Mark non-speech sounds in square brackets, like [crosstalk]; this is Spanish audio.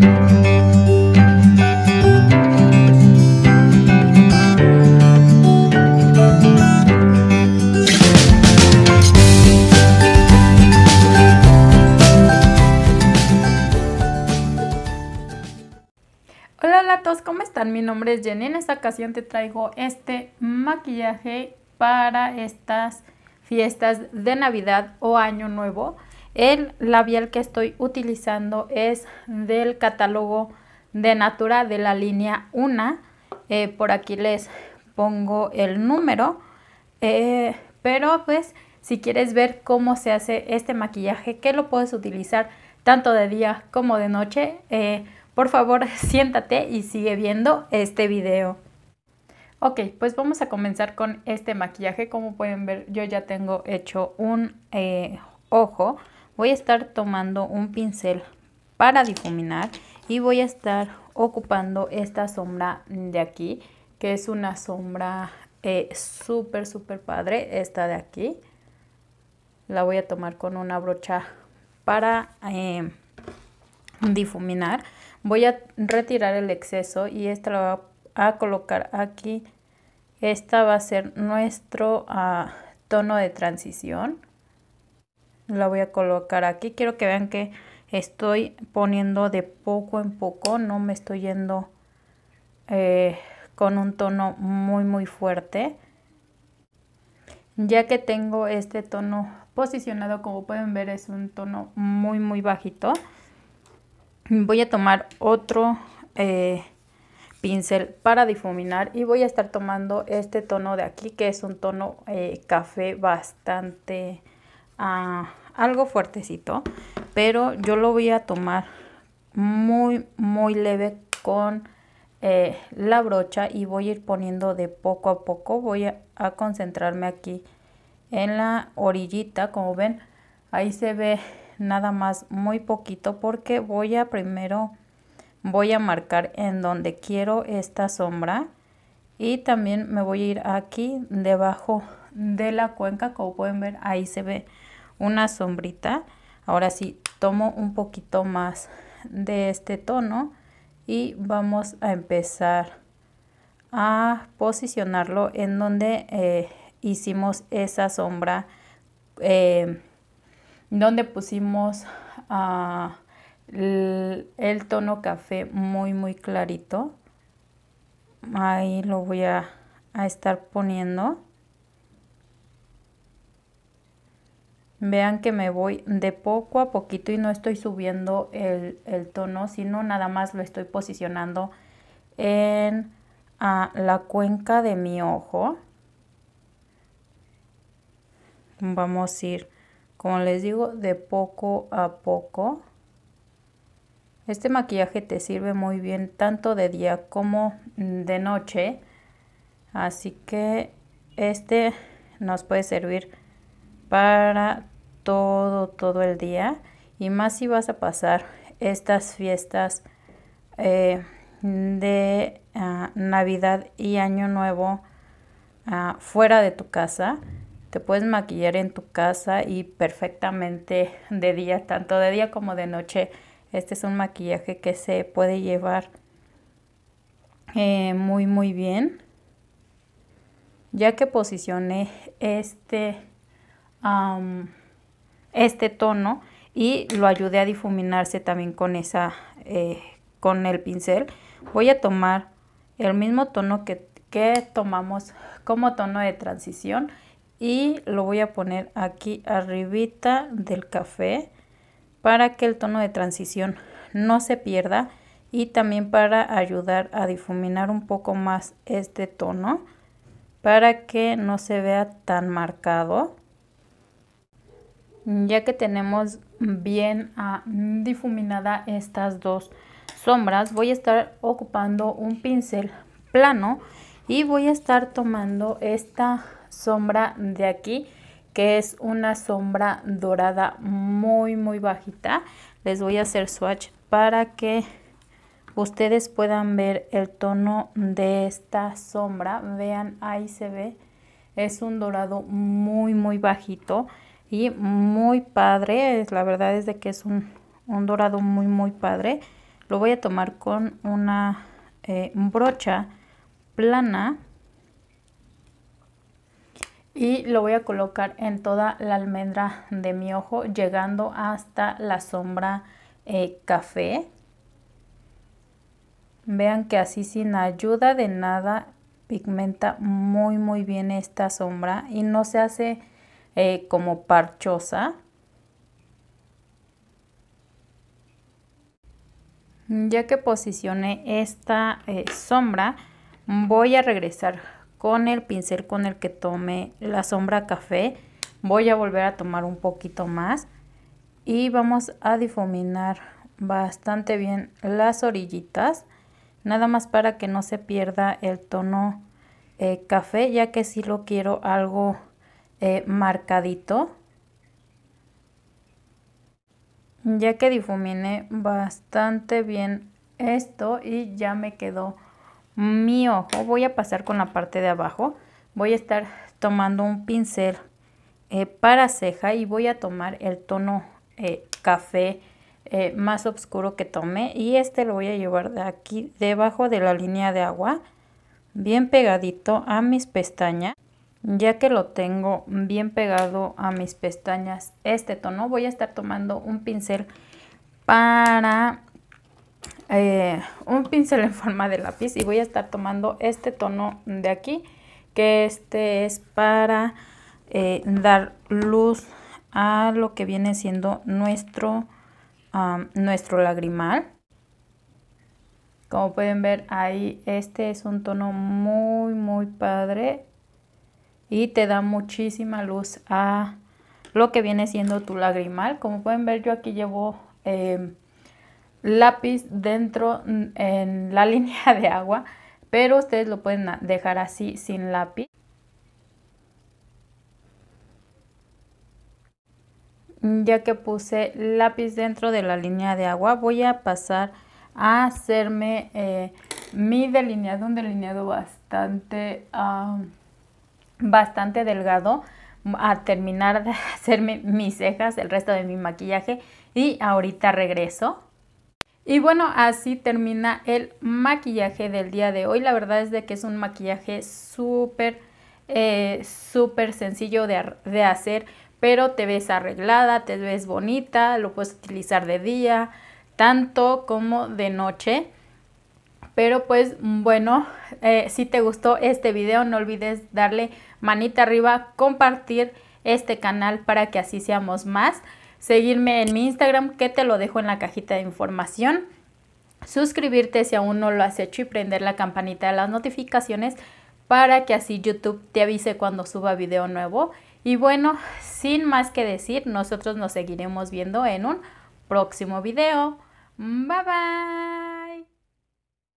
¡Hola a todos! ¿cómo están? Mi nombre es Jenny. En esta ocasión te traigo este maquillaje para estas fiestas de Navidad o Año Nuevo. El labial que estoy utilizando es del catálogo de Natura de la línea 1. Eh, por aquí les pongo el número. Eh, pero pues si quieres ver cómo se hace este maquillaje, que lo puedes utilizar tanto de día como de noche, eh, por favor [laughs] siéntate y sigue viendo este video. Ok, pues vamos a comenzar con este maquillaje. Como pueden ver, yo ya tengo hecho un ojo voy a estar tomando un pincel para difuminar y voy a estar ocupando esta sombra de aquí que es una sombra eh, súper súper padre esta de aquí la voy a tomar con una brocha para em, difuminar voy a retirar el exceso y esta la voy a colocar aquí esta va a ser nuestro ah, tono de transición la voy a colocar aquí quiero que vean que estoy poniendo de poco en poco no me estoy yendo eh, con un tono muy muy fuerte ya que tengo este tono posicionado como pueden ver es un tono muy muy bajito voy a tomar otro eh, pincel para difuminar y voy a estar tomando este tono de aquí que es un tono eh, café bastante algo fuertecito, pero yo lo voy a tomar muy, muy leve con eh, la brocha y voy a ir poniendo de poco a poco. Voy a, a concentrarme aquí en la orillita, como ven, ahí se ve nada más muy poquito porque voy a primero voy a marcar en donde quiero esta sombra y también me voy a ir aquí debajo de la cuenca como pueden ver ahí se ve una sombrita. Ahora sí, tomo un poquito más de este tono y vamos a empezar a posicionarlo en donde eh, hicimos esa sombra, eh, donde pusimos ah, el, tono café muy muy clarito. Ahí lo voy a estar poniendo. Vean que me voy de poco a poquito y no estoy subiendo el, el tono, sino nada más lo estoy posicionando en a, ah, la cuenca de mi ojo. Vamos a ir, como les digo, de poco a poco. Este maquillaje te sirve muy bien tanto de día como de noche. Así que este nos puede servir para todo, todo el día. Y más si vas a pasar estas fiestas eh, de ah, Navidad y Año Nuevo ah, fuera de tu casa. Te puedes maquillar en tu casa y perfectamente de día, tanto de día como de noche. Este es un maquillaje que se puede llevar eh, muy muy bien. Ya que posicioné este este tono y lo ayude a difuminarse también con esa eh, con el pincel voy a tomar el mismo tono que, que tomamos como tono de transición y lo voy a poner aquí arribita del café para que el tono de transición no se pierda y también para ayudar a difuminar un poco más este tono para que no se vea tan marcado Mm, ya que tenemos bien difuminadas ah, mm, difuminada estas dos sombras voy a estar ocupando un pincel plano y voy a estar tomando esta sombra de aquí que es una sombra dorada muy muy bajita les voy a hacer swatch para que ustedes puedan ver el tono de esta sombra vean ahí se ve es un dorado muy muy bajito y muy padre, la verdad es de que es un, dorado muy muy padre. Lo voy a tomar con una eh, brocha plana y lo voy a colocar en toda la almendra de mi ojo llegando hasta la sombra eh, café. Vean que así sin ayuda de nada pigmenta muy muy bien esta sombra y no se hace eh, como parchosa. Ya que posicione esta eh, sombra, voy a regresar con el pincel con el que tomé la sombra café. Voy a volver a tomar un poquito más y vamos a difuminar bastante bien las orillitas. Nada más para que no se pierda el tono eh, café, ya que si lo quiero algo eh, marcadito ya que difuminé bastante bien esto y ya me quedó mi ojo voy a pasar con la parte de abajo voy a estar tomando un pincel eh, para ceja y voy a tomar el tono eh, café más oscuro que tomé y este lo voy a llevar de aquí debajo de la línea de agua bien pegadito a mis pestañas ya que lo tengo bien pegado a mis pestañas este tono, voy a estar tomando un pincel para... Eh, un pincel en forma de lápiz y voy a estar tomando este tono de aquí que este es para eh, dar luz a lo que viene siendo nuestro, nuestro lagrimal. Como pueden ver ahí, este es un tono muy, muy padre y te da muchísima luz a lo que viene siendo tu lagrimal. Como pueden ver yo aquí llevo em, lápiz dentro mm, en la [laughs] línea de agua, pero ustedes lo pueden dejar así sin lápiz. Ya que puse lápiz dentro de la línea de agua, voy a pasar a hacerme eh, mi delineado, un delineado bastante bastante delgado a terminar de [laughs] hacerme mis cejas, el resto de mi maquillaje y ahorita regreso. Y bueno, así termina el maquillaje del día de hoy. La verdad es de que es un maquillaje súper, eh, súper sencillo de hacer, pero te ves arreglada, te ves bonita, lo puedes utilizar de día, tanto como de noche. Pero pues bueno, eh, si te gustó este video no olvides darle manita arriba, compartir este canal para que así seamos más. Seguirme en mi Instagram que te lo dejo en la cajita de información. Suscribirte si aún no lo has hecho y prender la campanita de las notificaciones para que así YouTube te avise cuando suba video nuevo. Y bueno, sin más que decir, nosotros nos seguiremos viendo en un próximo video. Bye bye.